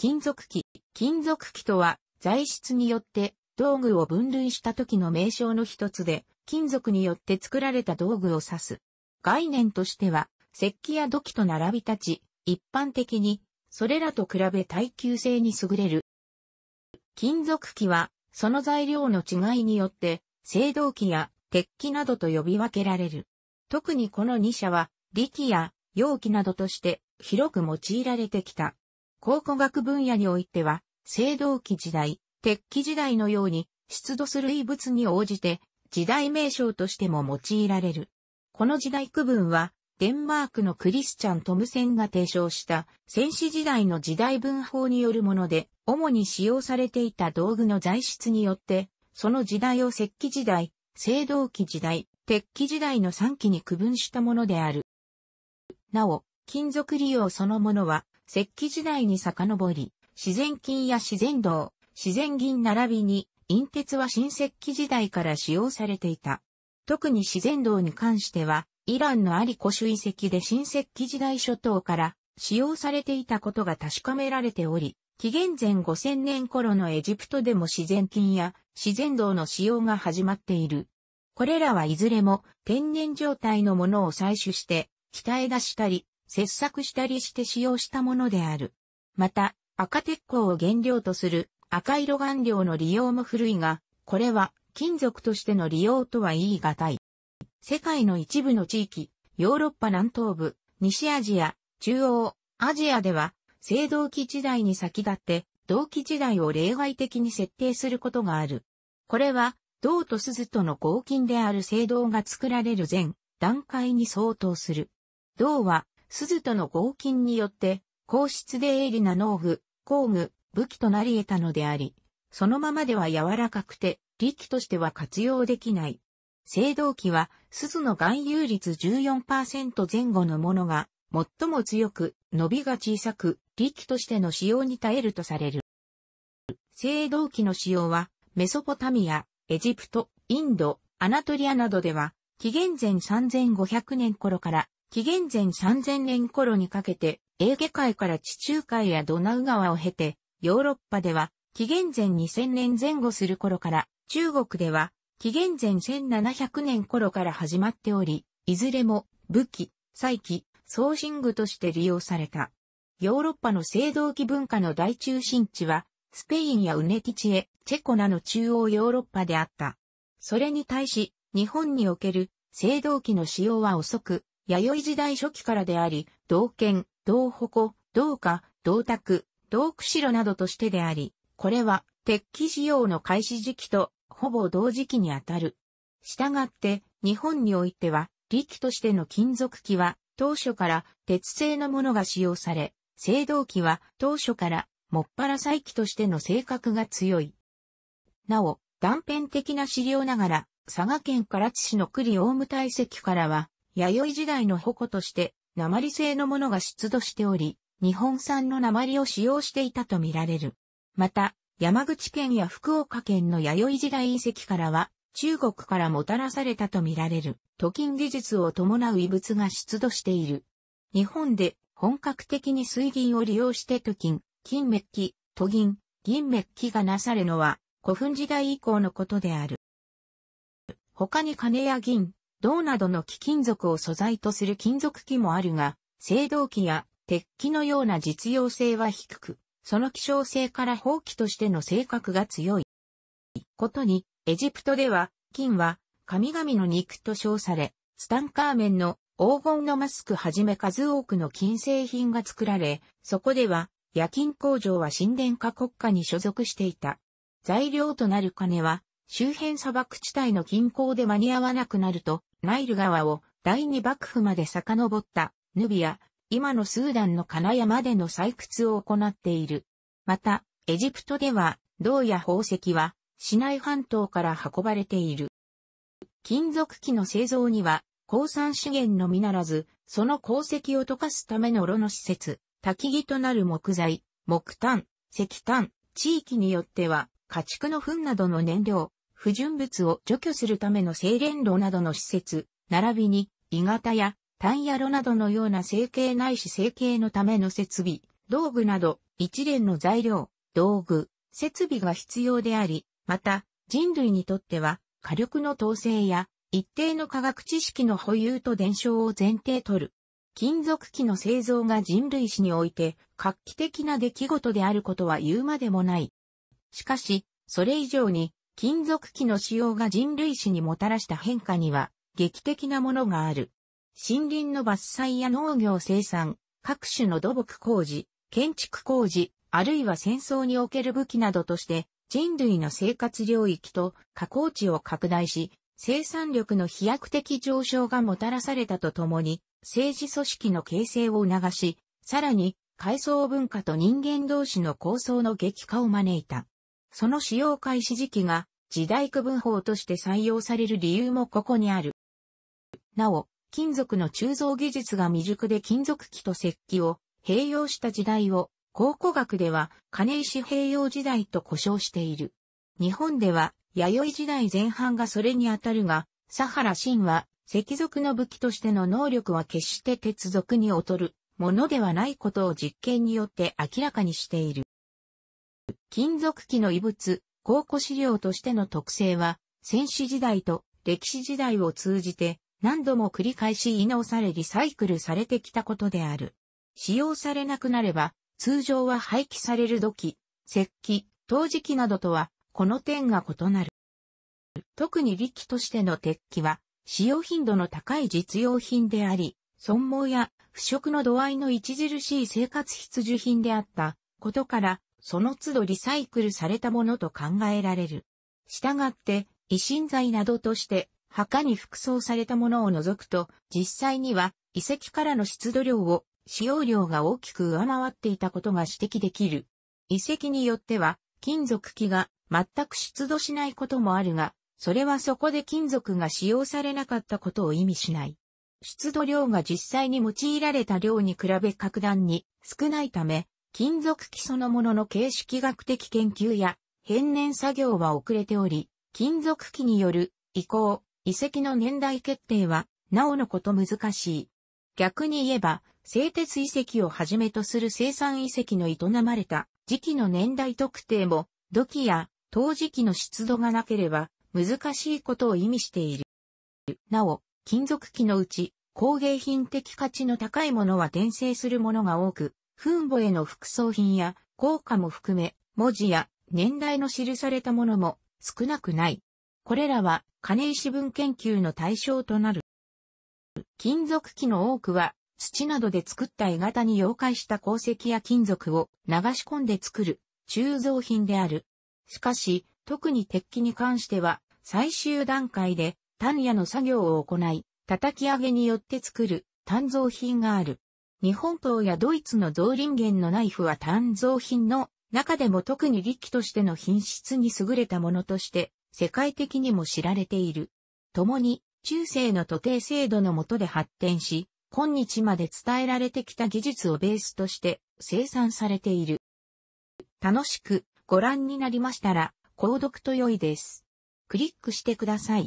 金属器。金属器とは、材質によって道具を分類した時の名称の一つで、金属によって作られた道具を指す。概念としては、石器や土器と並び立ち、一般的に、それらと比べ耐久性に優れる。金属器は、その材料の違いによって、青銅器や鉄器などと呼び分けられる。特にこの2社は、力や容器などとして広く用いられてきた。考古学分野においては、青銅器時代、鉄器時代のように、出土する遺物に応じて、時代名称としても用いられる。この時代区分は、デンマークのクリスチャン・トムセンが提唱した戦死時代の時代文法によるもので、主に使用されていた道具の材質によって、その時代を石器時代、青銅器時代、鉄器時代の3期に区分したものである。なお、金属利用そのものは、石器時代に遡り、自然金や自然銅、自然銀並びに、陰鉄は新石器時代から使用されていた。特に自然銅に関しては、イランのアリコ種遺跡で新石器時代初頭から使用されていたことが確かめられており、紀元前5000年頃のエジプトでも自然金や自然銅の使用が始まっている。これらはいずれも天然状態のものを採取して、鍛え出したり、切削したりして使用したものである。また、赤鉄鋼を原料とする赤色顔料の利用も古いが、これは金属としての利用とは言い難い。世界の一部の地域、ヨーロッパ南東部、西アジア、中央、アジアでは、青銅器時代に先立って、銅器時代を例外的に設定することがある。これは、銅と鈴との合金である青銅が作られる前段階に相当する。銅は鈴との合金によって、皇室で鋭利な農具、工具、武器となり得たのであり、そのままでは柔らかくて、力としては活用できない。青銅器は、鈴の含有率14%前後のものが、最も強く、伸びが小さく、力としての使用に耐えるとされる。青銅器の使用は、メソポタミア、エジプト、インド、アナトリアなどでは、紀元前3500年頃から紀元前3000年頃にかけて、エーゲ海から地中海やドナウ川を経て、ヨーロッパでは、紀元前2000年前後する頃から、中国では、紀元前1700年頃から始まっており、いずれも武器、再起、送信具として利用された。ヨーロッパの青銅器文化の大中心地は、スペインやウネティチエ、チェコなど中央ヨーロッパであった。それに対し、日本における青銅器の使用は遅く、弥生時代初期からであり、道県、銅鉾、銅貨、銅卓、銅釧路などとしてであり、これは鉄器使用の開始時期とほぼ同時期にあたる。したがって、日本においては、力としての金属器は、当初から鉄製のものが使用され、青銅器は当初からもっぱら再器としての性格が強い。なお、断片的な資料ながら、佐賀県唐津市の栗大ム大石からは、弥生時代の矛として、鉛製のものが出土しており、日本産の鉛を使用していたとみられる。また、山口県や福岡県の弥生時代遺跡からは、中国からもたらされたとみられる、土金技術を伴う遺物が出土している。日本で本格的に水銀を利用して土金、金メッキ、都銀、銀メッキがなされのは、古墳時代以降のことである。他に金や銀、銅などの貴金属を素材とする金属器もあるが、青銅器や鉄器のような実用性は低く、その希少性から放棄としての性格が強い。ことに、エジプトでは、金は神々の肉と称され、ツタンカーメンの黄金のマスクはじめ数多くの金製品が作られ、そこでは、夜勤工場は神殿化国家に所属していた。材料となる金は、周辺砂漠地帯の近郊で間に合わなくなると、ナイル川を第二幕府まで遡ったヌビア、今のスーダンの金山での採掘を行っている。また、エジプトでは銅や宝石は市内半島から運ばれている。金属器の製造には鉱産資源のみならず、その鉱石を溶かすための炉の施設、焚き木となる木材、木炭、石炭、地域によっては家畜の糞などの燃料、不純物を除去するための精錬炉などの施設、並びに、鋳型や、単野炉などのような成形ないし成形のための設備、道具など、一連の材料、道具、設備が必要であり、また、人類にとっては、火力の統制や、一定の科学知識の保有と伝承を前提取る。金属器の製造が人類史において画期的な出来事であることは言うまでもない。しかし、それ以上に金属器の使用が人類史にもたらした変化には劇的なものがある。森林の伐採や農業生産、各種の土木工事、建築工事、あるいは戦争における武器などとして人類の生活領域と加工地を拡大し、生産力の飛躍的上昇がもたらされたとともに、政治組織の形成を促し、さらに階層文化と人間同士の構想の激化を招いた。その使用開始時期が時代区分法として採用される理由もここにある。なお、金属の鋳造技術が未熟で金属器と石器を併用した時代を考古学では金石併用時代と呼称している。日本では弥生時代前半がそれにあたるが、佐原真は石属の武器としての能力は決して鉄属に劣るものではないことを実験によって明らかにしている。金属器の遺物、考古資料としての特性は、戦死時代と歴史時代を通じて何度も繰り返し言い直されリサイクルされてきたことである。使用されなくなれば、通常は廃棄される土器、石器、陶磁器などとは、この点が異なる。特に力としての鉄器は、使用頻度の高い実用品であり、損耗や腐食の度合いの著しい生活必需品であったことから、その都度リサイクルされたものと考えられる。従って、維新材などとして、墓に服装されたものを除くと、実際には遺跡からの出土量を使用量が大きく上回っていたことが指摘できる。遺跡によっては、金属器が全く出土しないこともあるが、それはそこで金属が使用されなかったことを意味しない。出土量が実際に用いられた量に比べ格段に少ないため、金属器そのものの形式学的研究や変年作業は遅れており、金属器による移行、遺跡の年代決定は、なおのこと難しい。逆に言えば、製鉄遺跡をはじめとする生産遺跡の営まれた時期の年代特定も、土器や陶磁器の湿度がなければ難しいことを意味している。なお、金属器のうち工芸品的価値の高いものは転生するものが多く、墳墓への副葬品や効果も含め、文字や年代の記されたものも少なくない。これらは金石文研究の対象となる。金属器の多くは土などで作った絵型に溶解した鉱石や金属を流し込んで作る鋳造品である。しかし、特に鉄器に関しては最終段階で単野の作業を行い、叩き上げによって作る鍛造品がある。日本刀やドイツの造林源のナイフは単造品の中でも特に力としての品質に優れたものとして世界的にも知られている。共に中世の徒弟制度の下で発展し、今日まで伝えられてきた技術をベースとして生産されている。楽しくご覧になりましたら、購読と良いです。クリックしてください。